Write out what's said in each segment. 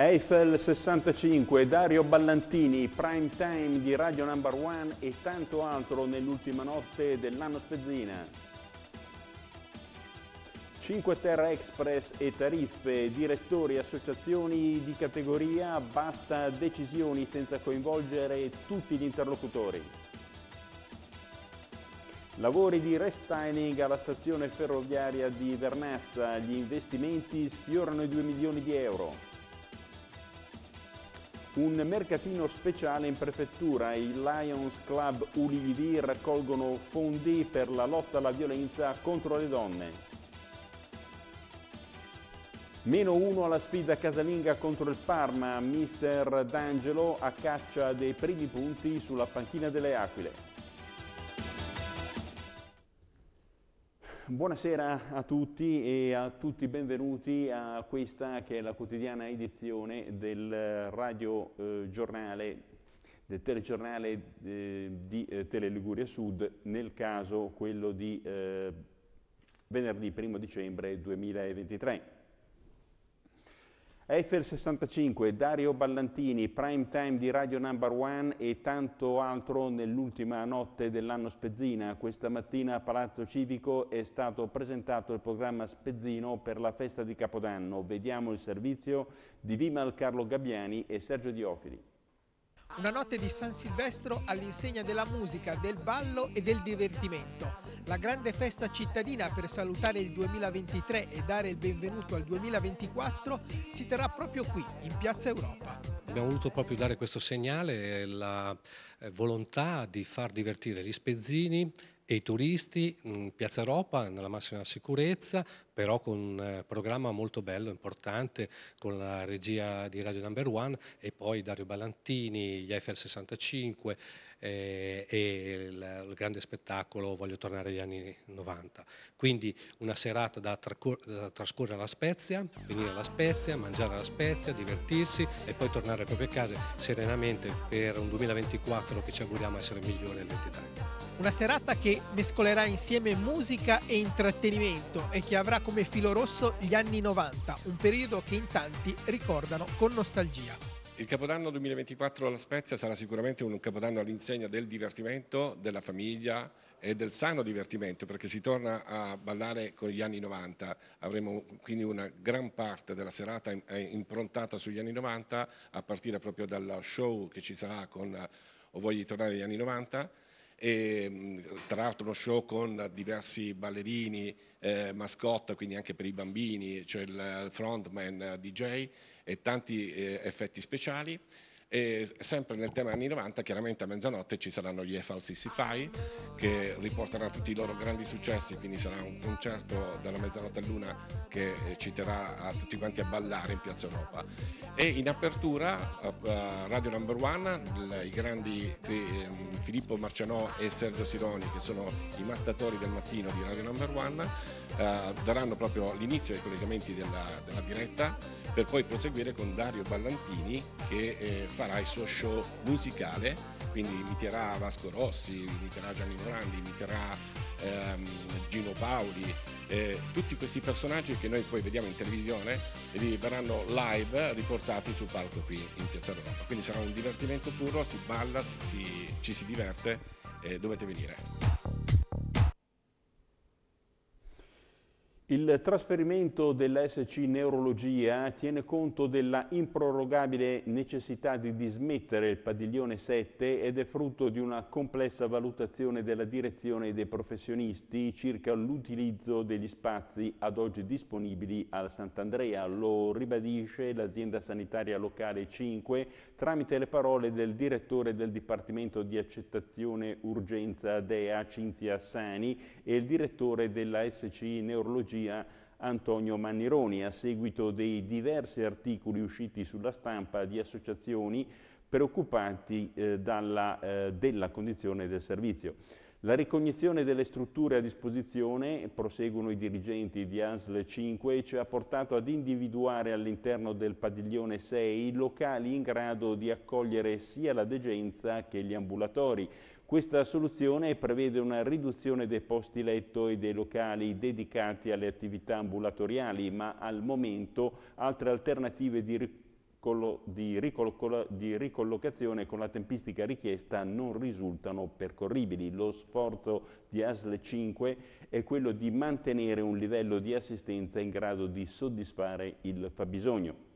Eiffel 65, Dario Ballantini, prime time di Radio Number One e tanto altro nell'ultima notte dell'anno Spezzina. 5 Terra Express e tariffe, direttori, associazioni di categoria, basta decisioni senza coinvolgere tutti gli interlocutori. Lavori di restyling alla stazione ferroviaria di Vernazza, gli investimenti sfiorano i 2 milioni di euro un mercatino speciale in prefettura. I Lions Club Ulivi raccolgono fondi per la lotta alla violenza contro le donne. Meno uno alla sfida casalinga contro il Parma, mister D'Angelo a caccia dei primi punti sulla panchina delle Aquile. Buonasera a tutti e a tutti benvenuti a questa che è la quotidiana edizione del eh, radio eh, giornale, del telegiornale eh, di eh, Tele Sud, nel caso quello di eh, venerdì 1 dicembre 2023. Eiffel 65, Dario Ballantini, prime time di Radio Number One e tanto altro nell'ultima notte dell'anno Spezzina. Questa mattina a Palazzo Civico è stato presentato il programma Spezzino per la festa di Capodanno. Vediamo il servizio di Vimal Carlo Gabbiani e Sergio Diofili. Una notte di San Silvestro all'insegna della musica, del ballo e del divertimento. La grande festa cittadina per salutare il 2023 e dare il benvenuto al 2024 si terrà proprio qui, in Piazza Europa. Abbiamo voluto proprio dare questo segnale, la eh, volontà di far divertire gli spezzini e i turisti, mm, Piazza Europa nella massima sicurezza, però con un eh, programma molto bello, importante, con la regia di Radio Number One e poi Dario Ballantini, gli FL65, eh, e il, il, grande spettacolo Voglio tornare agli anni 90. Quindi una serata da, da trascorrere alla Spezia, venire alla Spezia, mangiare alla Spezia, divertirsi e poi tornare alle proprie case serenamente per un 2024 che ci auguriamo essere migliore nel 23. Una serata che mescolerà insieme musica e intrattenimento e che avrà come filo rosso gli anni 90, un periodo che in tanti ricordano con nostalgia. Il Capodanno 2024 alla Spezia sarà sicuramente un Capodanno all'insegna del divertimento, della famiglia e del sano divertimento, perché si torna a ballare con gli anni 90. Avremo quindi una gran parte della serata eh, improntata sugli anni 90, a partire proprio dal show che ci sarà con eh, O voglia di tornare agli anni 90. E, tra l'altro uno show con diversi ballerini, eh, mascotte, quindi anche per i bambini, c'è cioè il eh, frontman DJ e tanti eh, effetti speciali. E sempre nel tema anni 90, chiaramente a mezzanotte ci saranno gli FLCC che riporteranno tutti i loro grandi successi, quindi sarà un concerto dalla mezzanotte a luna che eh, ci terrà a tutti quanti a ballare in Piazza Europa. E in apertura Radio Number One, i grandi eh, Filippo Marcianò e Sergio Sironi che sono i mattatori del mattino di Radio Number One eh, daranno proprio l'inizio ai collegamenti della, della, diretta per poi proseguire con Dario Ballantini che eh, farà il suo show musicale, quindi imiterà Vasco Rossi, imiterà Gianni Morandi, imiterà ehm, Gino Paoli, eh, tutti questi personaggi che noi poi vediamo in televisione li verranno live riportati sul palco qui in Piazza d'Europa. Quindi sarà un divertimento puro, si balla, si, ci si diverte e dovete venire. Il trasferimento dell'SC Neurologia tiene conto della improrogabile necessità di dismettere il padiglione 7 ed è frutto di una complessa valutazione della direzione dei professionisti circa l'utilizzo degli spazi ad oggi disponibili al Sant'Andrea. Lo ribadisce l'azienda sanitaria locale 5 tramite le parole del direttore del Dipartimento di Accettazione Urgenza DEA Cinzia Sani e il direttore della SC Neurologia regia Antonio Mannironi a seguito dei diversi articoli usciti sulla stampa di associazioni preoccupati eh, dalla, eh, della condizione del servizio. La ricognizione delle strutture a disposizione, proseguono i dirigenti di ASL 5, ci ha portato ad individuare all'interno del padiglione 6 locali in grado di accogliere sia la degenza che gli ambulatori, questa soluzione prevede una riduzione dei posti letto e dei locali dedicati alle attività ambulatoriali, ma al momento altre alternative di ricorso di, di, ricollocazione con la tempistica richiesta non risultano percorribili. Lo sforzo di ASL 5 è quello di mantenere un livello di assistenza in grado di soddisfare il fabbisogno.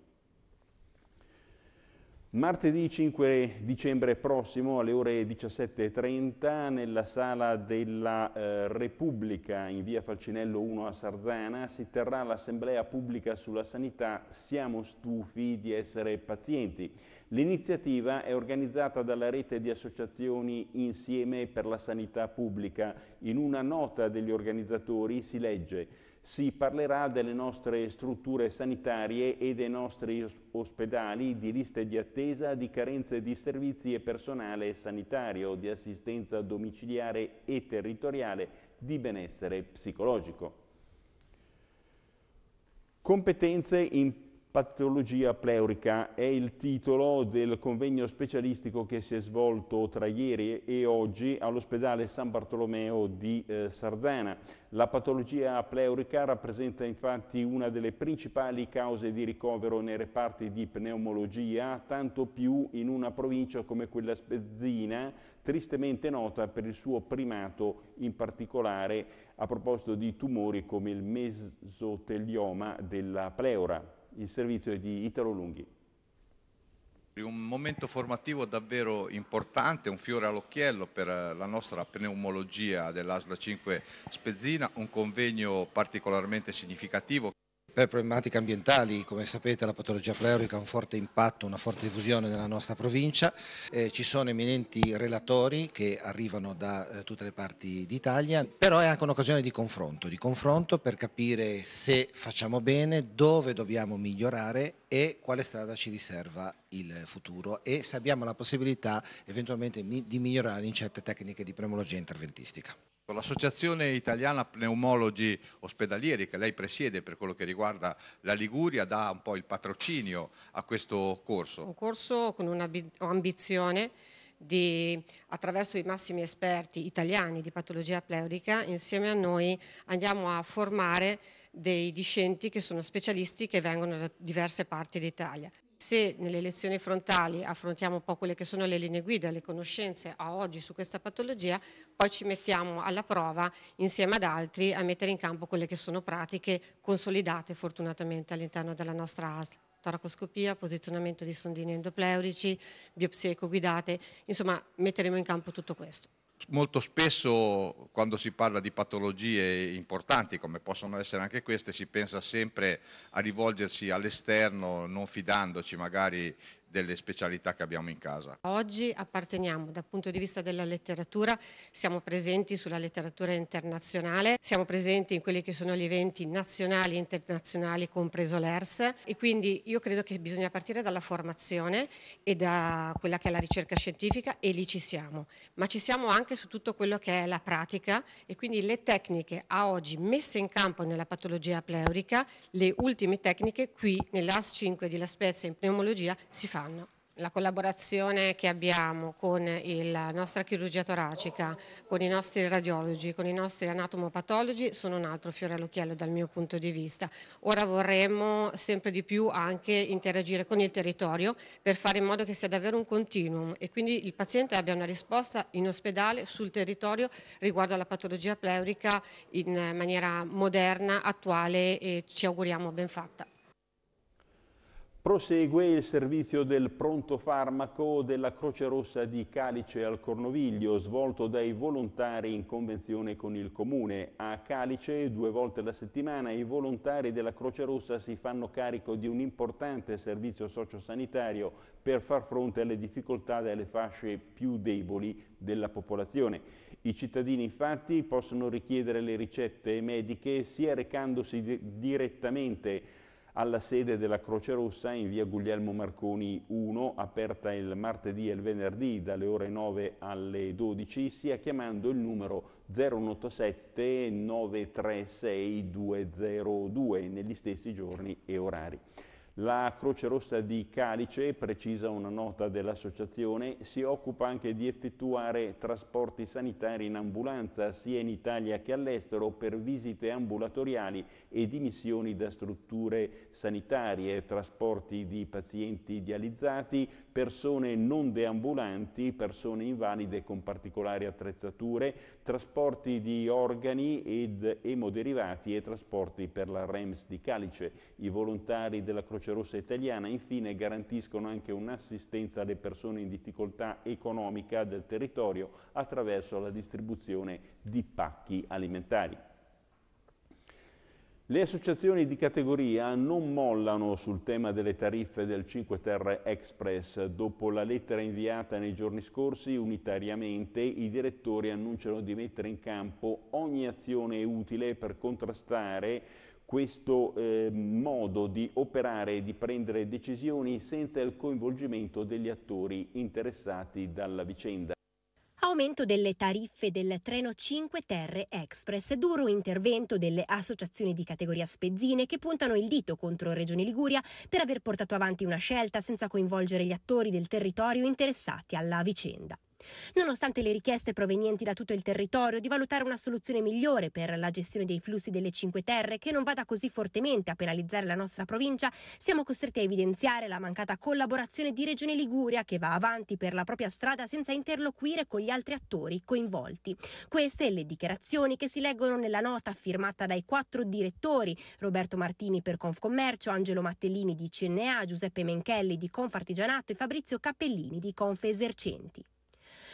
Martedì 5 dicembre prossimo alle ore 17.30 nella Sala della eh, Repubblica in via Falcinello 1 a Sarzana si terrà l'assemblea pubblica sulla sanità Siamo stufi di essere pazienti. L'iniziativa è organizzata dalla rete di associazioni Insieme per la sanità pubblica. In una nota degli organizzatori si legge si parlerà delle nostre strutture sanitarie e dei nostri ospedali, di liste di attesa, di carenze di servizi e personale sanitario, di assistenza domiciliare e territoriale, di benessere psicologico. Competenze in Patologia pleurica è il titolo del convegno specialistico che si è svolto tra ieri e oggi all'ospedale San Bartolomeo di eh, Sardana. La patologia pleurica rappresenta infatti una delle principali cause di ricovero nei reparti di pneumologia, tanto più in una provincia come quella spezzina, tristemente nota per il suo primato in particolare a proposito di tumori come il mesotelioma della pleura. Il servizio è di Italo Lunghi. Un momento formativo davvero importante, un fiore all'occhiello per eh, la nostra pneumologia dell'ASLA 5 Spezzina, un convegno particolarmente significativo. Per problematiche ambientali, come sapete la patologia pleurica ha un forte impatto, una forte diffusione nella nostra provincia, eh, ci sono eminenti relatori che arrivano da eh, tutte le parti d'Italia, però è anche un'occasione di confronto, di confronto per capire se facciamo bene, dove dobbiamo migliorare e quale strada ci riserva il futuro e se abbiamo la possibilità eventualmente di migliorare in certe tecniche di premologia interventistica. Ecco, L'Associazione Italiana Pneumologi Ospedalieri, che lei presiede per quello che riguarda la Liguria, dà un po' il patrocinio a questo corso. Un corso con un'ambizione di, attraverso i massimi esperti italiani di patologia pleurica, insieme a noi andiamo a formare dei discenti che sono specialisti che vengono da diverse parti d'Italia. Se nelle lezioni frontali affrontiamo un po' quelle che sono le linee guida, le conoscenze a oggi su questa patologia, poi ci mettiamo alla prova insieme ad altri a mettere in campo quelle che sono pratiche consolidate fortunatamente all'interno della nostra ASL Toracoscopia, posizionamento di sondini endopleurici, biopsie ecoguidate, insomma metteremo in campo tutto questo. Molto spesso quando si parla di patologie importanti, come possono essere anche queste, si pensa sempre a rivolgersi all'esterno, non fidandoci magari delle specialità che abbiamo in casa. Oggi apparteniamo dal punto di vista della letteratura, siamo presenti sulla letteratura internazionale, siamo presenti in quelli che sono gli eventi nazionali e internazionali, compreso l'ERS e quindi io credo che bisogna partire dalla formazione e da quella che è la ricerca scientifica e lì ci siamo, ma ci siamo anche su tutto quello che è la pratica e quindi le tecniche a oggi messe in campo nella patologia pleurica, le ultime tecniche qui nell'AS 5 di La Spezia in pneumologia si fa quest'anno. La collaborazione che abbiamo con la nostra chirurgia toracica, con i nostri radiologi, con i nostri anatomopatologi sono un altro fiore all'occhiello dal mio punto di vista. Ora vorremmo sempre di più anche interagire con il territorio per fare in modo che sia davvero un continuum e quindi il paziente abbia una risposta in ospedale, sul territorio, riguardo alla patologia pleurica in maniera moderna, attuale e ci auguriamo ben fatta. Prosegue il servizio del pronto farmaco della Croce Rossa di Calice al Cornoviglio, svolto dai volontari in convenzione con il Comune. A Calice, due volte alla settimana, i volontari della Croce Rossa si fanno carico di un importante servizio sociosanitario per far fronte alle difficoltà delle fasce più deboli della popolazione. I cittadini infatti possono richiedere le ricette mediche sia recandosi direttamente alla sede della Croce Rossa in via Guglielmo Marconi 1, aperta il martedì e il venerdì dalle ore 9 alle 12, sia chiamando il numero 087 936 202 negli stessi giorni e orari. La Croce Rossa di Calice, precisa una nota dell'associazione, si occupa anche di effettuare trasporti sanitari in ambulanza sia in Italia che all'estero per visite ambulatoriali e dimissioni da strutture sanitarie, trasporti di pazienti idealizzati, persone non deambulanti, persone invalide con particolari attrezzature, trasporti di organi ed emoderivati e trasporti per la REMS di Calice. I volontari della Croce Croce Rossa Italiana, infine garantiscono anche un'assistenza alle persone in difficoltà economica del territorio attraverso la distribuzione di pacchi alimentari. Le associazioni di categoria non mollano sul tema delle tariffe del 5 Terre Express. Dopo la lettera inviata nei giorni scorsi, unitariamente i direttori annunciano di mettere in campo ogni azione utile per contrastare questo eh, modo di operare e di prendere decisioni senza il coinvolgimento degli attori interessati dalla vicenda. Aumento delle tariffe del treno 5 Terre Express, duro intervento delle associazioni di categoria spezzine che puntano il dito contro Regione Liguria per aver portato avanti una scelta senza coinvolgere gli attori del territorio interessati alla vicenda. Nonostante le richieste provenienti da tutto il territorio di valutare una soluzione migliore per la gestione dei flussi delle Cinque Terre che non vada così fortemente a penalizzare la nostra provincia, siamo costretti a evidenziare la mancata collaborazione di Regione Liguria che va avanti per la propria strada senza interloquire con gli altri attori coinvolti. Queste le dichiarazioni che si leggono nella nota firmata dai quattro direttori Roberto Martini per Confcommercio, Angelo Mattellini di CNA, Giuseppe Menchelli di Confartigianato e Fabrizio Cappellini di Confesercenti.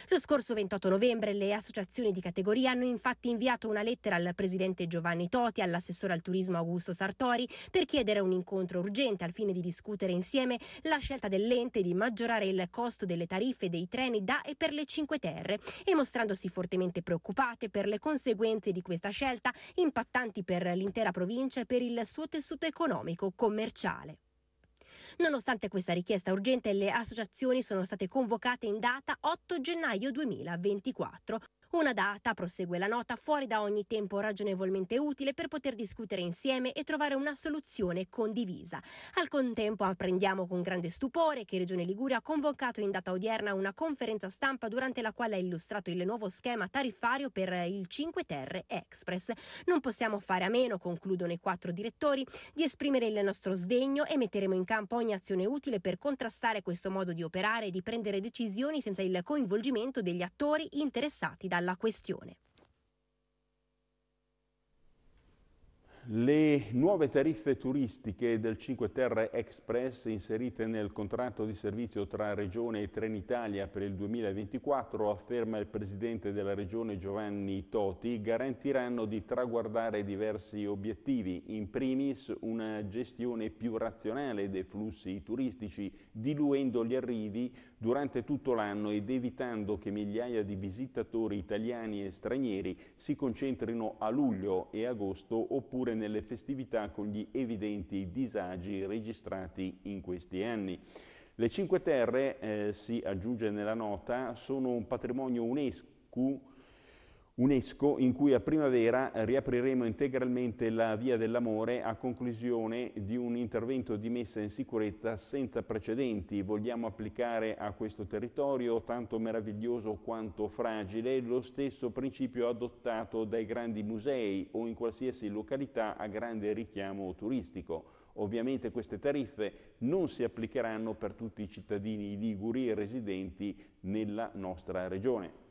Lo scorso 28 novembre le associazioni di categoria hanno infatti inviato una lettera al presidente Giovanni Toti, all'assessore al turismo Augusto Sartori, per chiedere un incontro urgente al fine di discutere insieme la scelta dell'ente di maggiorare il costo delle tariffe dei treni da e per le Cinque Terre e mostrandosi fortemente preoccupate per le conseguenze di questa scelta impattanti per l'intera provincia e per il suo tessuto economico commerciale. Nonostante questa richiesta urgente, le associazioni sono state convocate in data 8 gennaio 2024. Una data, prosegue la nota, fuori da ogni tempo ragionevolmente utile per poter discutere insieme e trovare una soluzione condivisa. Al contempo apprendiamo con grande stupore che Regione Liguria ha convocato in data odierna una conferenza stampa durante la quale ha illustrato il nuovo schema tariffario per il 5 Terre Express. Non possiamo fare a meno, concludono i quattro direttori, di esprimere il nostro sdegno e metteremo in campo ogni azione utile per contrastare questo modo di operare e di prendere decisioni senza il coinvolgimento degli attori interessati da dalla questione. Le nuove tariffe turistiche del 5 Terre Express inserite nel contratto di servizio tra Regione e Trenitalia per il 2024, afferma il presidente della Regione Giovanni Toti, garantiranno di traguardare diversi obiettivi, in primis una gestione più razionale dei flussi turistici, diluendo gli arrivi durante tutto l'anno ed evitando che migliaia di visitatori italiani e stranieri si concentrino a luglio e agosto oppure nelle festività con gli evidenti disagi registrati in questi anni. Le Cinque Terre, eh, si aggiunge nella nota, sono un patrimonio UNESCO UNESCO in cui a primavera riapriremo integralmente la Via dell'Amore a conclusione di un intervento di messa in sicurezza senza precedenti. Vogliamo applicare a questo territorio, tanto meraviglioso quanto fragile, lo stesso principio adottato dai grandi musei o in qualsiasi località a grande richiamo turistico. Ovviamente queste tariffe non si applicheranno per tutti i cittadini liguri residenti nella nostra regione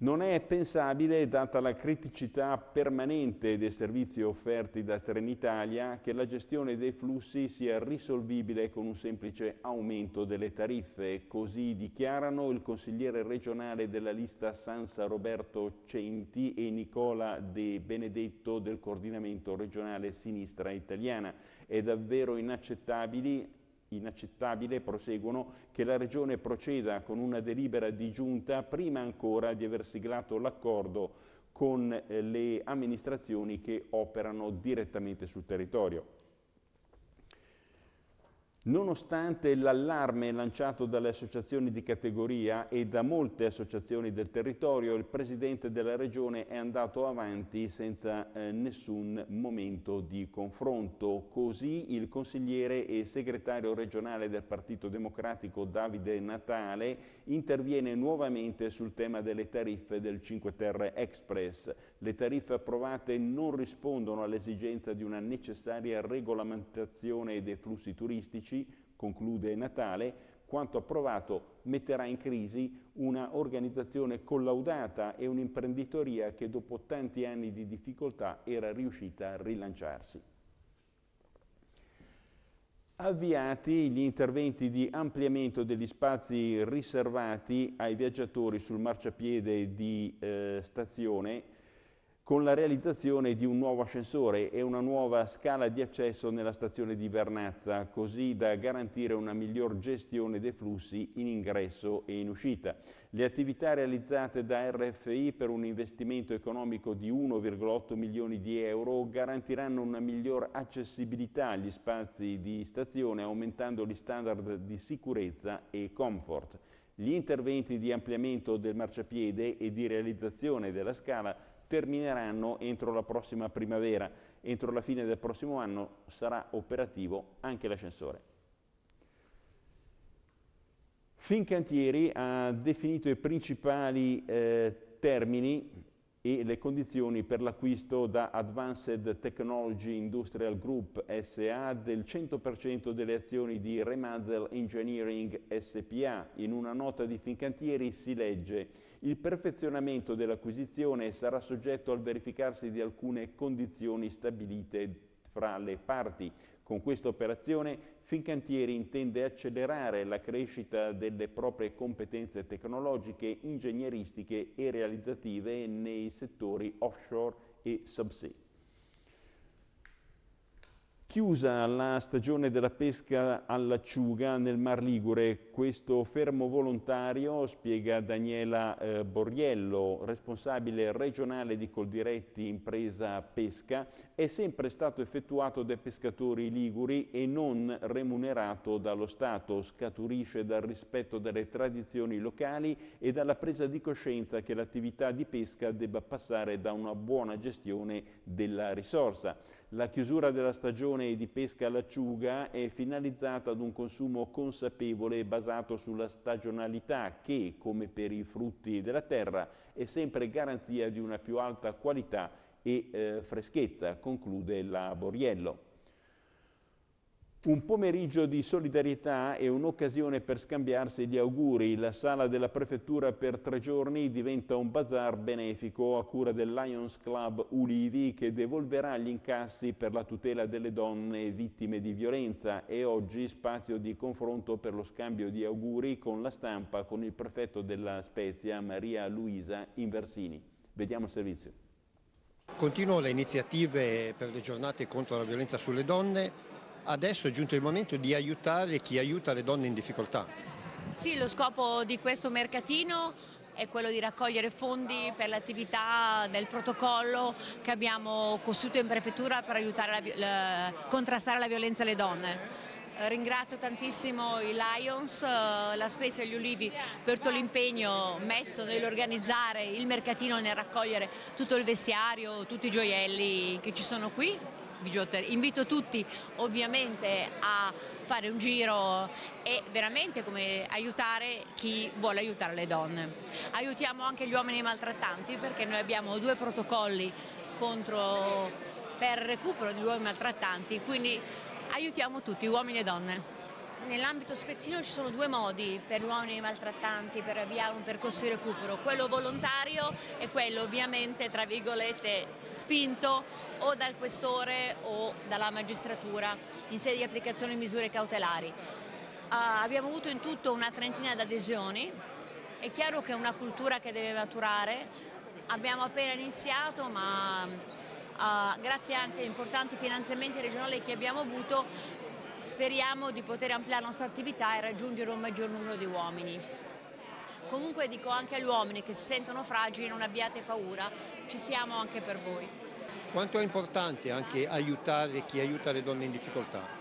non è pensabile, data la criticità permanente dei servizi offerti da Trenitalia, che la gestione dei flussi sia risolvibile con un semplice aumento delle tariffe. Così dichiarano il consigliere regionale della lista Sansa Roberto Centi e Nicola De Benedetto del coordinamento regionale sinistra italiana. È davvero inaccettabile inaccettabile, proseguono, che la Regione proceda con una delibera di giunta prima ancora di aver siglato l'accordo con eh, le amministrazioni che operano direttamente sul territorio. Nonostante l'allarme lanciato dalle associazioni di categoria e da molte associazioni del territorio, il Presidente della Regione è andato avanti senza eh, nessun momento di confronto. Così il consigliere e segretario regionale del Partito Democratico Davide Natale interviene nuovamente sul tema delle tariffe del 5 Terre Express. Le tariffe approvate non rispondono all'esigenza di una necessaria regolamentazione dei flussi turistici conclude Natale, quanto approvato metterà in crisi una organizzazione collaudata e un'imprenditoria che dopo tanti anni di difficoltà era riuscita a rilanciarsi. Avviati gli interventi di ampliamento degli spazi riservati ai viaggiatori sul marciapiede di eh, stazione, con la realizzazione di un nuovo ascensore e una nuova scala di accesso nella stazione di Vernazza, così da garantire una miglior gestione dei flussi in ingresso e in uscita. Le attività realizzate da RFI per un investimento economico di 1,8 milioni di euro garantiranno una miglior accessibilità agli spazi di stazione aumentando gli standard di sicurezza e comfort. Gli interventi di ampliamento del marciapiede e di realizzazione della scala termineranno entro la prossima primavera. Entro la fine del prossimo anno sarà operativo anche l'ascensore. Fincantieri ha definito i principali eh, termini e le condizioni per l'acquisto da Advanced Technology Industrial Group SA del 100% delle azioni di Remazel Engineering SPA. In una nota di Fincantieri si legge il perfezionamento dell'acquisizione sarà soggetto al verificarsi di alcune condizioni stabilite fra le parti, con questa operazione Fincantieri intende accelerare la crescita delle proprie competenze tecnologiche, ingegneristiche e realizzative nei settori offshore e subsea. Chiusa la stagione della pesca all'acciuga nel Mar Ligure, questo fermo volontario, spiega Daniela eh, Borriello, responsabile regionale di Coldiretti Impresa Pesca, è sempre stato effettuato dai pescatori liguri e non remunerato dallo Stato, scaturisce dal rispetto delle tradizioni locali e dalla presa di coscienza che l'attività di pesca debba passare da una buona gestione della risorsa. La chiusura della stagione di pesca all'acciuga è finalizzata ad un consumo consapevole basato sulla stagionalità che, come per i frutti della terra, è sempre garanzia di una più alta qualità e eh, freschezza, conclude la Boriello un pomeriggio di solidarietà e un'occasione per scambiarsi gli auguri. La sala della prefettura per tre giorni diventa un bazar benefico a cura del Lions Club Ulivi che devolverà gli incassi per la tutela delle donne vittime di violenza e oggi spazio di confronto per lo scambio di auguri con la stampa con il prefetto della Spezia Maria Luisa Inversini. Vediamo il servizio. Continuano le iniziative per le giornate contro la violenza sulle donne adesso è giunto il momento di aiutare chi aiuta le donne in difficoltà. Sì, lo scopo di questo mercatino è quello di raccogliere fondi per l'attività del protocollo che abbiamo costruito in prefettura per aiutare a contrastare la violenza alle donne. Eh, ringrazio tantissimo i Lions, eh, la Spezia e gli Ulivi per tutto l'impegno messo nell'organizzare il mercatino, e nel raccogliere tutto il vestiario, tutti i gioielli che ci sono qui Bijouterie. Invito tutti ovviamente a fare un giro e veramente come aiutare chi vuole aiutare le donne. Aiutiamo anche gli uomini maltrattanti perché noi abbiamo due protocolli contro, per recupero di uomini maltrattanti, quindi aiutiamo tutti, uomini e donne. Nell'ambito spezzino ci sono due modi per uomini maltrattanti per avviare un percorso di recupero, quello volontario e quello ovviamente tra virgolette spinto o dal questore o dalla magistratura in sede di applicazione di misure cautelari. Uh, abbiamo avuto in tutto una trentina di adesioni, è chiaro che è una cultura che deve maturare, abbiamo appena iniziato ma Uh, grazie anche a importanti finanziamenti regionali che abbiamo avuto, speriamo di poter ampliare la nostra attività e raggiungere un maggior numero di uomini. Comunque dico anche agli uomini che si sentono fragili, non abbiate paura, ci siamo anche per voi. Quanto è importante anche aiutare chi aiuta le donne in difficoltà?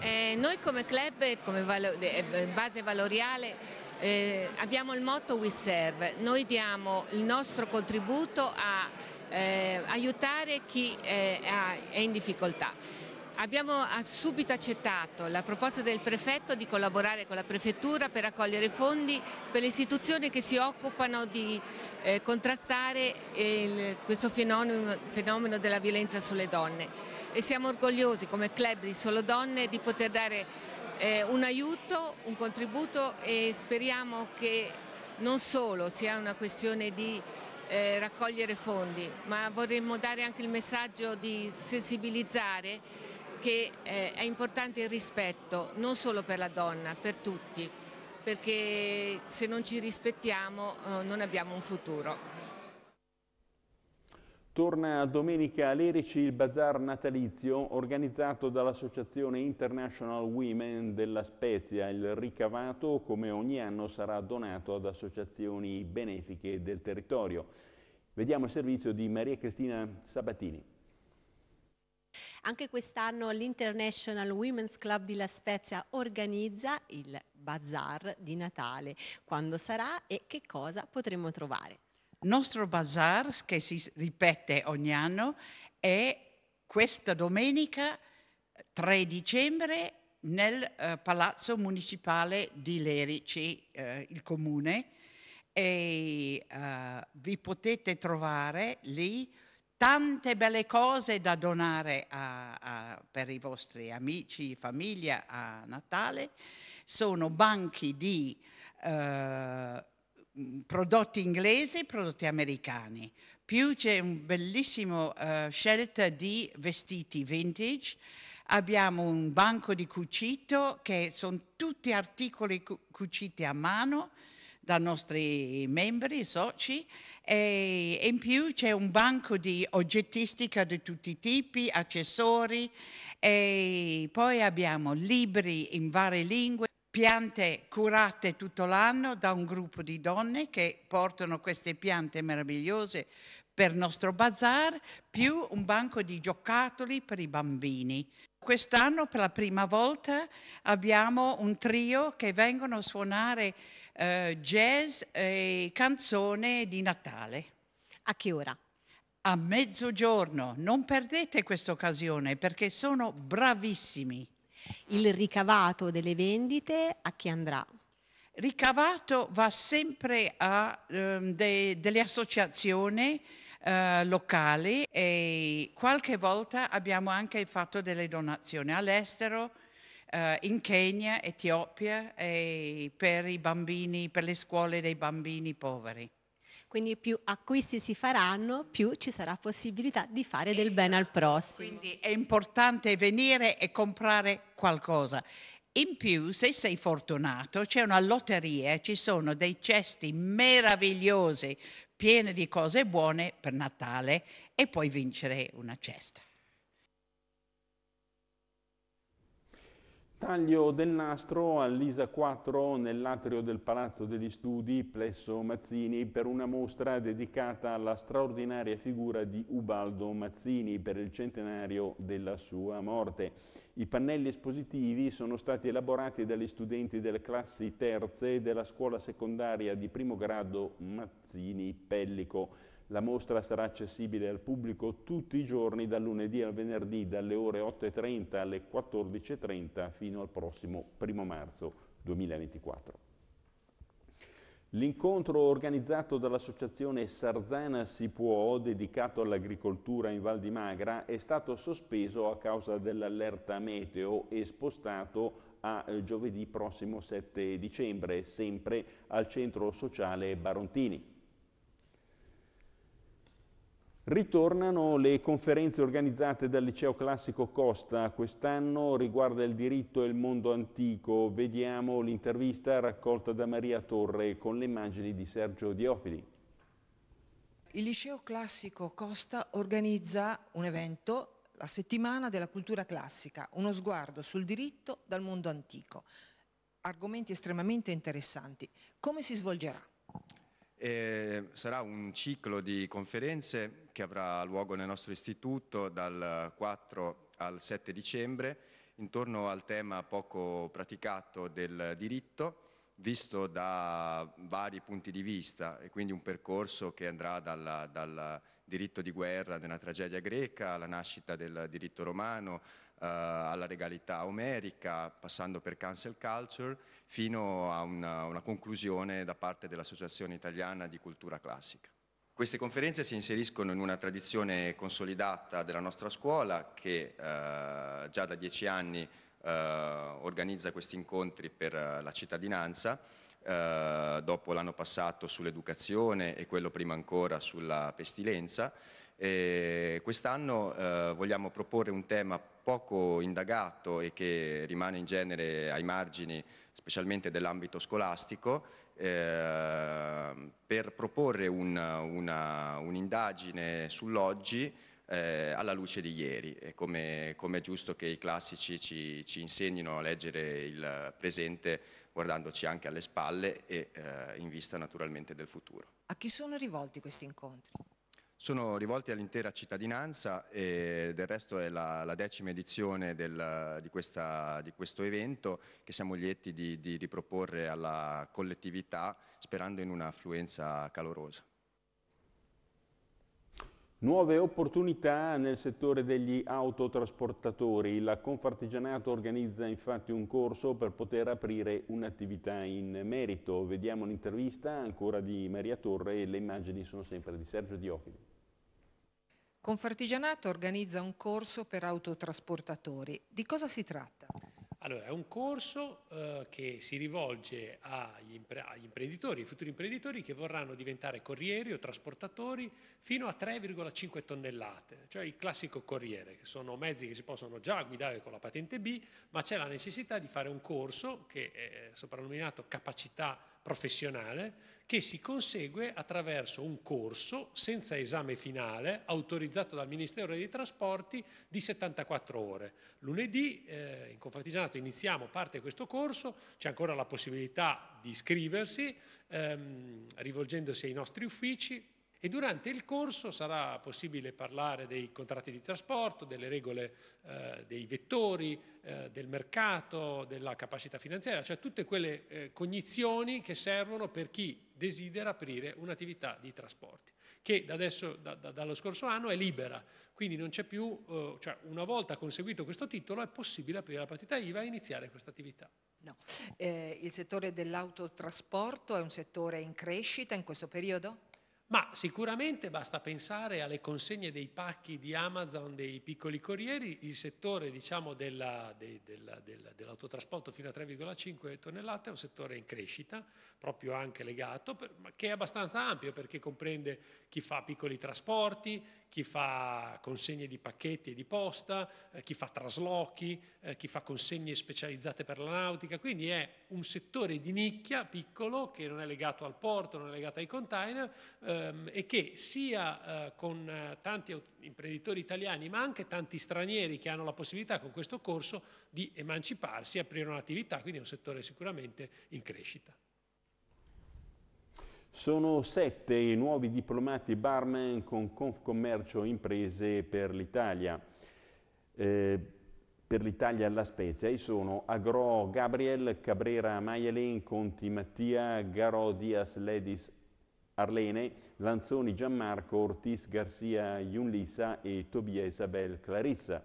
Eh, noi come club, come valo eh, eh, base valoriale, eh, abbiamo il motto We Serve, noi diamo il nostro contributo a eh, aiutare chi eh, è in difficoltà. Abbiamo ah, subito accettato la proposta del prefetto di collaborare con la prefettura per raccogliere fondi per le istituzioni che si occupano di eh, contrastare il, questo fenomeno, fenomeno della violenza sulle donne e siamo orgogliosi come club di Solo Donne di poter dare eh, un aiuto, un contributo e speriamo che non solo sia una questione di eh, raccogliere fondi, ma vorremmo dare anche il messaggio di sensibilizzare che eh, è importante il rispetto non solo per la donna, per tutti, perché se non ci rispettiamo eh, non abbiamo un futuro. Torna a domenica a Lerici il bazar natalizio organizzato dall'Associazione International Women della Spezia. Il ricavato, come ogni anno, sarà donato ad associazioni benefiche del territorio. Vediamo il servizio di Maria Cristina Sabatini. Anche quest'anno l'International Women's Club di La Spezia organizza il bazar di Natale. Quando sarà e che cosa potremo trovare? Il nostro bazar, che si ripete ogni anno, è questa domenica 3 dicembre nel eh, Palazzo Municipale di Lerici, eh, il comune, e eh, vi potete trovare lì tante belle cose da donare a, a, per i vostri amici, famiglia a Natale. Sono banchi di eh, prodotti inglesi e prodotti americani. Più c'è una bellissima eh, scelta di vestiti vintage. Abbiamo un banco di cucito che sono tutti articoli cu- cuciti a mano da nostri membri, soci e in più c'è un banco di oggettistica di tutti i tipi, accessori e poi abbiamo libri in varie lingue piante curate tutto l'anno da un gruppo di donne che portano queste piante meravigliose per il nostro bazar, più un banco di giocattoli per i bambini. Quest'anno per la prima volta abbiamo un trio che vengono a suonare eh, jazz e canzone di Natale. A che ora? A mezzogiorno. Non perdete questa occasione perché sono bravissimi. Il ricavato delle vendite a chi andrà? Ricavato va sempre a um, de, delle associazioni uh, locali e qualche volta abbiamo anche fatto delle donazioni all'estero eh, in Kenya, Etiopia e eh, per i bambini, per le scuole dei bambini poveri. Quindi più acquisti si faranno, più ci sarà possibilità di fare del esatto. bene al esatto. prossimo. Quindi è importante venire e comprare qualcosa. In più, se sei fortunato, c'è una lotteria, ci sono dei cesti meravigliosi pieni di cose buone per Natale e puoi vincere una cesta. Taglio del nastro all'ISA 4 nell'atrio del Palazzo degli Studi, plesso Mazzini, per una mostra dedicata alla straordinaria figura di Ubaldo Mazzini per il centenario della sua morte. I pannelli espositivi sono stati elaborati dagli studenti delle classi terze della scuola secondaria di primo grado Mazzini Pellico. La mostra sarà accessibile al pubblico tutti i giorni dal lunedì al venerdì dalle ore 8.30 alle 14.30 fino al prossimo 1 marzo 2024. L'incontro organizzato dall'associazione Sarzana Si Può, dedicato all'agricoltura in Val di Magra, è stato sospeso a causa dell'allerta meteo e spostato a eh, giovedì prossimo 7 dicembre, sempre al centro sociale Barontini. Ritornano le conferenze organizzate dal Liceo Classico Costa, quest'anno riguarda il diritto e il mondo antico. Vediamo l'intervista raccolta da Maria Torre con le immagini di Sergio Diofili. Il Liceo Classico Costa organizza un evento, la settimana della cultura classica, uno sguardo sul diritto dal mondo antico. Argomenti estremamente interessanti. Come si svolgerà? E sarà un ciclo di conferenze che avrà luogo nel nostro istituto dal 4 al 7 dicembre intorno al tema poco praticato del diritto visto da vari punti di vista e quindi un percorso che andrà dal diritto di guerra nella tragedia greca alla nascita del diritto romano eh, alla regalità omerica, passando per cancel culture, fino a una, una conclusione da parte dell'Associazione Italiana di Cultura Classica. Queste conferenze si inseriscono in una tradizione consolidata della nostra scuola che eh, già da dieci anni eh, organizza questi incontri per eh, la cittadinanza, eh, dopo l'anno passato sull'educazione e quello prima ancora sulla pestilenza. Quest'anno eh, vogliamo proporre un tema poco indagato e che rimane in genere ai margini specialmente dell'ambito scolastico, eh, per proporre un'indagine un sull'oggi eh, alla luce di ieri e come, come è giusto che i classici ci, ci, insegnino a leggere il presente guardandoci anche alle spalle e eh, in vista naturalmente del futuro. A chi sono rivolti questi incontri? sono rivolti all'intera cittadinanza e del resto è la, la decima edizione del, di, questa, di, questo evento che siamo lieti di, di riproporre alla collettività sperando in un'affluenza calorosa. Nuove opportunità nel settore degli autotrasportatori. Il Confartigianato organizza infatti un corso per poter aprire un'attività in merito. Vediamo un'intervista ancora di Maria Torre e le immagini sono sempre di Sergio Diofili. Confartigianato organizza un corso per autotrasportatori. Di cosa si tratta? Allora, è un corso eh, che si rivolge agli, agli imprenditori, ai futuri imprenditori che vorranno diventare corrieri o trasportatori fino a 3,5 tonnellate, cioè il classico corriere, che sono mezzi che si possono già guidare con la patente B, ma c'è la necessità di fare un corso che è soprannominato capacità professionale che si consegue attraverso un corso senza esame finale autorizzato dal Ministero dei Trasporti di 74 ore. Lunedì eh, in Confartigianato iniziamo parte di questo corso, c'è ancora la possibilità di iscriversi ehm, rivolgendosi ai nostri uffici e durante il corso sarà possibile parlare dei contratti di trasporto, delle regole eh, dei vettori, eh, del mercato, della capacità finanziaria, cioè tutte quelle eh, cognizioni che servono per chi desidera aprire un'attività di trasporti che da adesso, da, da, dallo scorso anno è libera, quindi non c'è più, eh, cioè una volta conseguito questo titolo è possibile aprire la partita IVA e iniziare questa attività. No. Eh, il settore dell'autotrasporto è un settore in crescita in questo periodo? Ma sicuramente basta pensare alle consegne dei pacchi di Amazon dei piccoli corrieri, il settore diciamo, della, de, della, della, dell'autotrasporto fino a 3,5 tonnellate è un settore in crescita, proprio anche legato, per, che è abbastanza ampio perché comprende chi fa piccoli trasporti, chi fa consegne di pacchetti e di posta, eh, chi fa traslochi, eh, chi fa consegne specializzate per la nautica, quindi è un settore di nicchia piccolo che non è legato al porto, non è legato ai container ehm, e che sia eh, con eh, tanti imprenditori italiani ma anche tanti stranieri che hanno la possibilità con questo corso di emanciparsi e aprire un'attività, quindi è un settore sicuramente in crescita. Sono sette i nuovi diplomati barman con Confcommercio Imprese per l'Italia. Eh, per l'Italia alla Spezia e sono Agro Gabriel, Cabrera Maielin, Conti Mattia, Garò Dias Ledis Arlene, Lanzoni Gianmarco, Ortiz Garcia Iunlisa e Tobia Isabel Clarissa.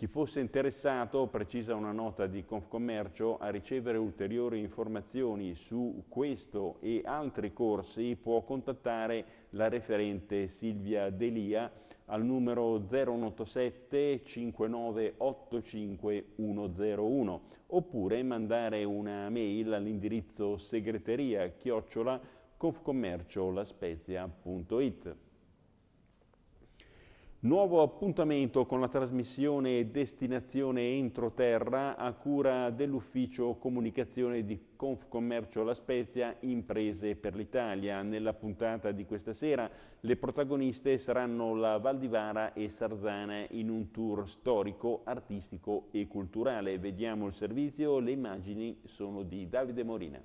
Chi fosse interessato, precisa una nota di Confcommercio, a ricevere ulteriori informazioni su questo e altri corsi può contattare la referente Silvia Delia al numero 0187 5985101 oppure mandare una mail all'indirizzo segreteria chiocciola confcommerciolaspezia.it. Nuovo appuntamento con la trasmissione Destinazione Entroterra a cura dell'ufficio comunicazione di Confcommercio La Spezia Imprese per l'Italia. Nella puntata di questa sera le protagoniste saranno la Valdivara e Sarzana in un tour storico, artistico e culturale. Vediamo il servizio, le immagini sono di Davide Morina.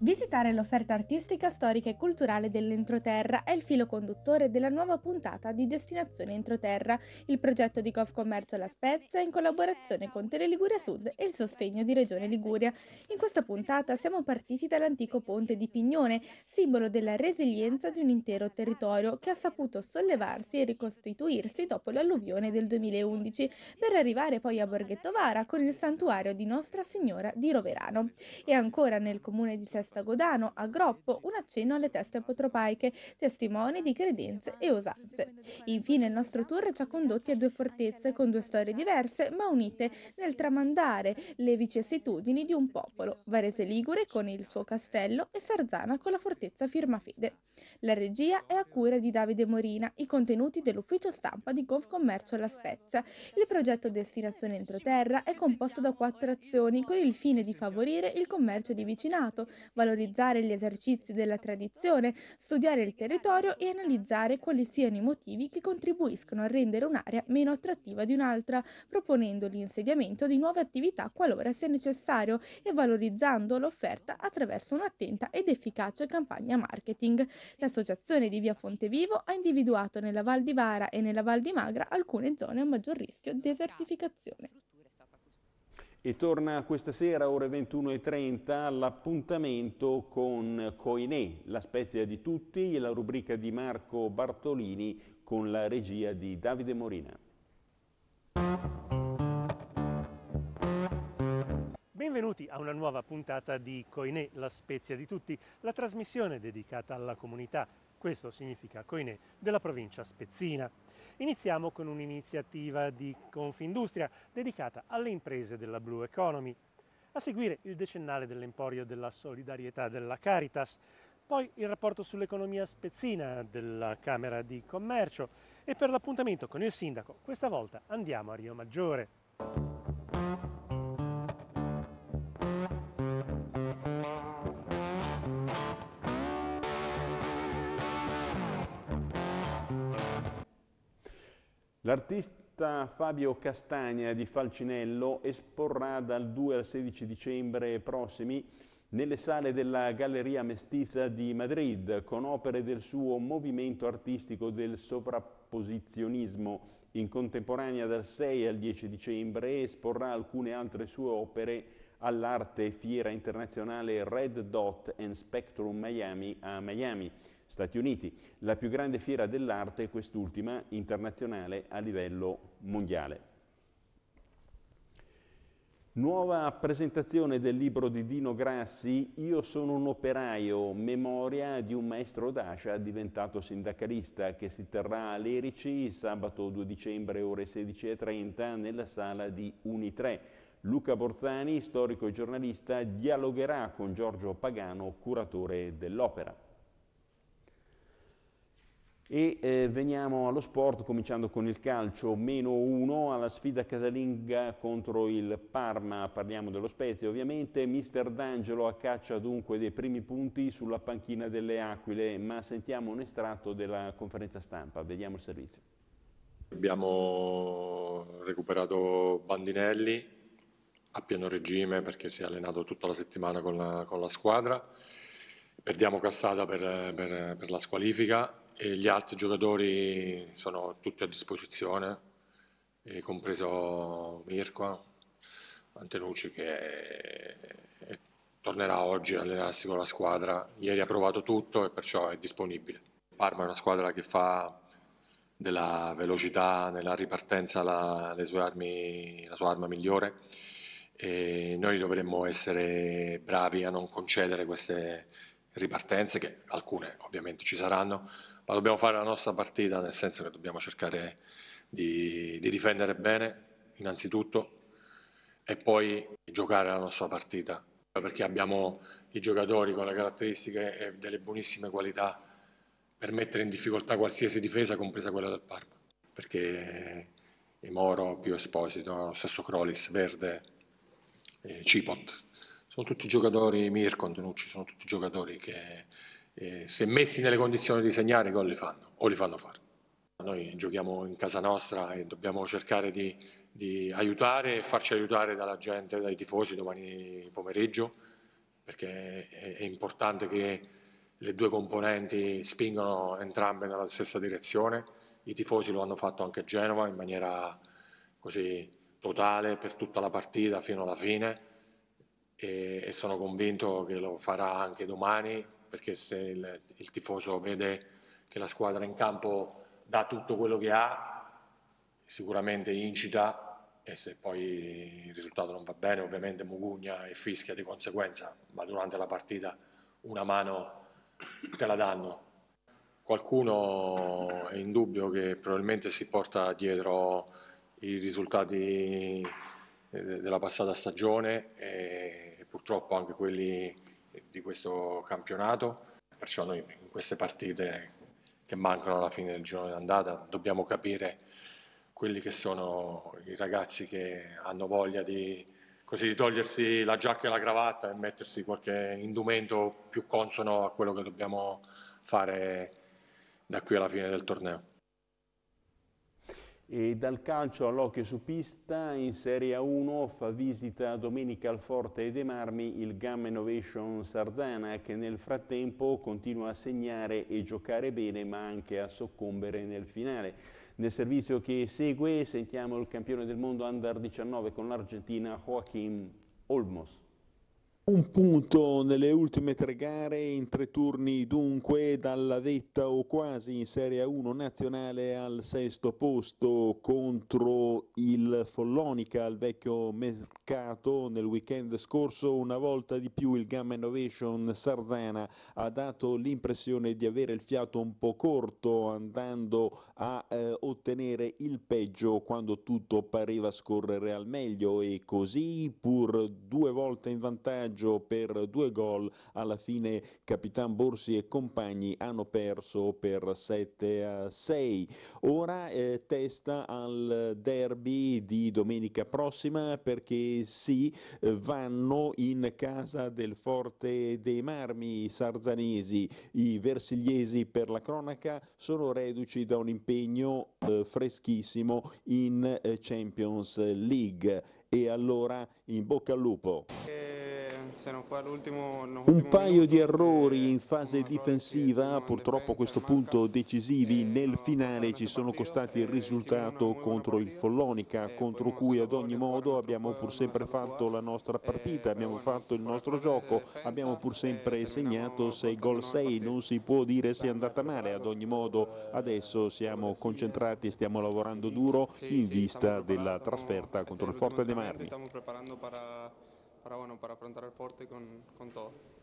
Visitare l'offerta artistica, storica e culturale dell'entroterra è il filo conduttore della nuova puntata di Destinazione Entroterra, il progetto di Confcommercio La Spezia in collaborazione con Tele Liguria Sud e il sostegno di Regione Liguria. In questa puntata siamo partiti dall'antico ponte di Pignone, simbolo della resilienza di un intero territorio che ha saputo sollevarsi e ricostituirsi dopo l'alluvione del 2011, per arrivare poi a Borghettovara con il santuario di Nostra Signora di Roverano. E ancora nel comune di Sassino testa godano, a groppo, un accenno alle teste apotropaiche, testimoni di credenze e usanze. Infine il nostro tour ci ha condotti a due fortezze con due storie diverse ma unite nel tramandare le vicissitudini di un popolo, Varese Ligure con il suo castello e Sarzana con la fortezza Firmafede. La regia è a cura di Davide Morina, i contenuti dell'ufficio stampa di Confcommercio La Spezia. Il progetto Destinazione Entroterra è composto da quattro azioni con il fine di favorire il commercio di vicinato, valorizzare gli esercizi della tradizione, studiare il territorio e analizzare quali siano i motivi che contribuiscono a rendere un'area meno attrattiva di un'altra, proponendo l'insediamento di nuove attività qualora sia necessario e valorizzando l'offerta attraverso un'attenta ed efficace campagna marketing. L'associazione di Via Fontevivo ha individuato nella Val di Vara e nella Val di Magra alcune zone a maggior rischio di desertificazione e torna questa sera ore 21.30 l'appuntamento con Coinè, la spezia di tutti e la rubrica di Marco Bartolini con la regia di Davide Morina. Benvenuti a una nuova puntata di Coinè, la spezia di tutti, la trasmissione dedicata alla comunità questo significa Coine, della provincia spezzina. Iniziamo con un'iniziativa di Confindustria dedicata alle imprese della Blue Economy. A seguire il decennale dell'Emporio della Solidarietà della Caritas, poi il rapporto sull'economia spezzina della Camera di Commercio e per l'appuntamento con il sindaco questa volta andiamo a Rio Maggiore. L'artista Fabio Castagna di Falcinello esporrà dal 2 al 16 dicembre prossimi nelle sale della Galleria Mestiza di Madrid con opere del suo movimento artistico del sovrapposizionismo. In contemporanea dal 6 al 10 dicembre esporrà alcune altre sue opere all'arte fiera internazionale Red Dot and Spectrum Miami a Miami. Stati Uniti, la più grande fiera dell'arte è quest'ultima internazionale a livello mondiale. Nuova presentazione del libro di Dino Grassi, Io sono un operaio, memoria di un maestro d'ascia diventato sindacalista che si terrà a Lerici sabato 2 dicembre ore 16.30 nella sala di Unitre. Luca Borzani, storico e giornalista, dialogherà con Giorgio Pagano, curatore dell'opera. E eh, veniamo allo sport, cominciando con il calcio, meno uno alla sfida casalinga contro il Parma, parliamo dello Spezia ovviamente, mister D'Angelo a caccia dunque dei primi punti sulla panchina delle Aquile, ma sentiamo un estratto della conferenza stampa, vediamo il servizio. Abbiamo recuperato Bandinelli a pieno regime perché si è allenato tutta la settimana con la, con la squadra, perdiamo Cassata per, per, per la squalifica e gli altri giocatori sono tutti a disposizione, compreso Mirko Antenucci che tornerà oggi a allenarsi con la squadra. Ieri ha provato tutto e perciò è disponibile. Parma è una squadra che fa della velocità nella ripartenza la, armi, la sua arma migliore e noi dovremmo essere bravi a non concedere queste ripartenze che alcune ovviamente ci saranno ma dobbiamo fare la nostra partita, nel senso che dobbiamo cercare di, di difendere bene, innanzitutto, e poi giocare la nostra partita, perché abbiamo i giocatori con le caratteristiche e delle buonissime qualità per mettere in difficoltà qualsiasi difesa, compresa quella del Parma, perché i Moro, Pio Esposito, lo stesso Crolis, Verde, Cipot, sono tutti giocatori, Mirko, Antonucci, sono tutti giocatori che eh, se messi nelle condizioni di segnare, gol li fanno o li fanno fare. Noi giochiamo in casa nostra e dobbiamo cercare di, di aiutare e farci aiutare dalla gente, dai tifosi domani pomeriggio, perché è, è importante che le due componenti spingano entrambe nella stessa direzione. I tifosi lo hanno fatto anche a Genova in maniera così totale per tutta la partita fino alla fine e, e sono convinto che lo farà anche domani perché se il, il tifoso vede che la squadra in campo dà tutto quello che ha, sicuramente incita e se poi il risultato non va bene ovviamente mugugna e fischia di conseguenza, ma durante la partita una mano te la danno. Qualcuno è in dubbio che probabilmente si porta dietro i risultati eh, della passata stagione e purtroppo anche quelli di questo campionato, perciò noi in queste partite che mancano alla fine del giorno d'andata dobbiamo capire quelli che sono i ragazzi che hanno voglia di, così, di togliersi la giacca e la cravatta e mettersi qualche indumento più consono a quello che dobbiamo fare da qui alla fine del torneo. E dal calcio all'occhio su pista, in Serie A1 fa visita a domenica al Forte e De Marmi il Gamma Innovation Sarzana che nel frattempo continua a segnare e giocare bene ma anche a soccombere nel finale. Nel servizio che segue sentiamo il campione del mondo Under 19 con l'Argentina Joaquim Olmos. Un punto nelle ultime tre gare in tre turni dunque dalla vetta o quasi in Serie 1 nazionale al sesto posto contro il Follonica al vecchio mercato nel weekend scorso una volta di più il Gamma Innovation Sarzana ha dato l'impressione di avere il fiato un po' corto andando a eh, ottenere il peggio quando tutto pareva scorrere al meglio e così pur due volte in vantaggio pareggio per due gol, alla fine Capitan Borsi e compagni hanno perso per 7 a 6. Ora eh, testa al derby di domenica prossima perché sì, eh, vanno in casa del Forte dei Marmi sarzanesi, i versigliesi per la cronaca sono reduci da un impegno eh, freschissimo in eh, Champions League e allora in bocca al lupo. Eh, Un paio di errori eh, in fase difensiva, purtroppo a questo punto decisivi, eh, nel finale ci sono costati il risultato contro il Follonica, contro cui ad ogni modo abbiamo pur sempre fatto la nostra partita, abbiamo fatto il nostro gioco, abbiamo pur sempre segnato 6 gol 6, non si può dire se è andata male, ad ogni modo adesso siamo concentrati, stiamo lavorando duro in vista della trasferta contro il Forte dei Marmi listo para, para, bueno, para affrontare il forte con, con todo.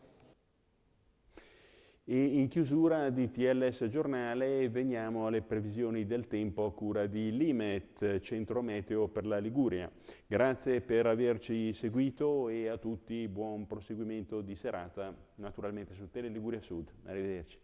E in chiusura di TLS Giornale veniamo alle previsioni del tempo a cura di Limet, Centro Meteo per la Liguria. Grazie per averci seguito e a tutti buon proseguimento di serata, naturalmente su Tele Liguria Sud. Arrivederci.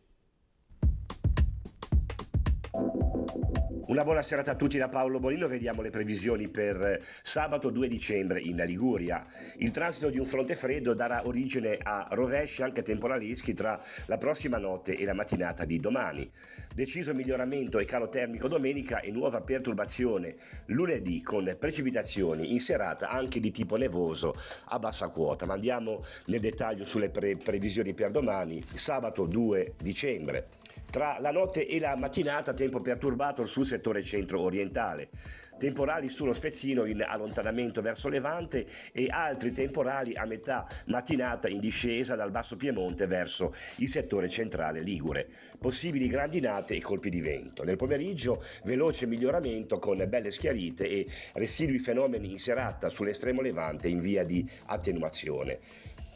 Una buona serata a tutti da Paolo Bonillo, vediamo le previsioni per eh, sabato 2 dicembre in Liguria. Il transito di un fronte freddo darà origine a rovesci anche temporaleschi tra la prossima notte e la mattinata di domani. Deciso miglioramento e calo termico domenica e nuova perturbazione lunedì con precipitazioni in serata anche di tipo nevoso a bassa quota. Ma andiamo nel dettaglio sulle pre- previsioni per domani, sabato 2 dicembre tra la notte e la mattinata tempo perturbato sul settore centro-orientale, temporali sullo spezzino in allontanamento verso Levante e altri temporali a metà mattinata in discesa dal Basso Piemonte verso il settore centrale Ligure, possibili grandinate e colpi di vento. Nel pomeriggio veloce miglioramento con belle schiarite e residui fenomeni in serata sull'estremo Levante in via di attenuazione.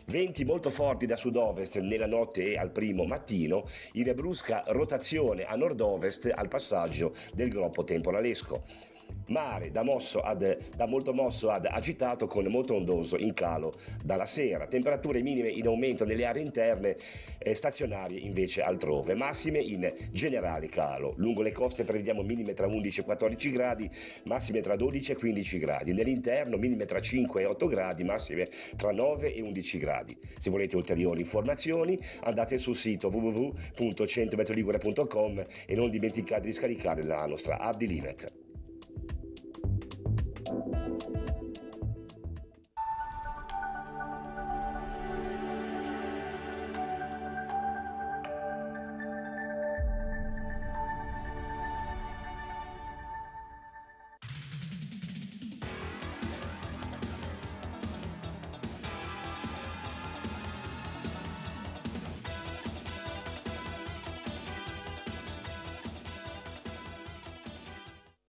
Venti molto forti da sud-ovest nella notte e al primo mattino, in brusca rotazione a nord-ovest al passaggio del gruppo temporalesco mare da, mosso ad, da molto mosso ad agitato con molto ondoso in calo dalla sera, temperature minime in aumento nelle aree interne, eh, stazionarie invece altrove, massime in generale calo. Lungo le coste prevediamo minime tra 11 e 14 gradi, massime tra 12 e 15 gradi, nell'interno minime tra 5 e 8 gradi, massime tra 9 e 11 gradi. Se volete ulteriori informazioni andate sul sito www.centometroligure.com e non dimenticate di scaricare la nostra app di Limet.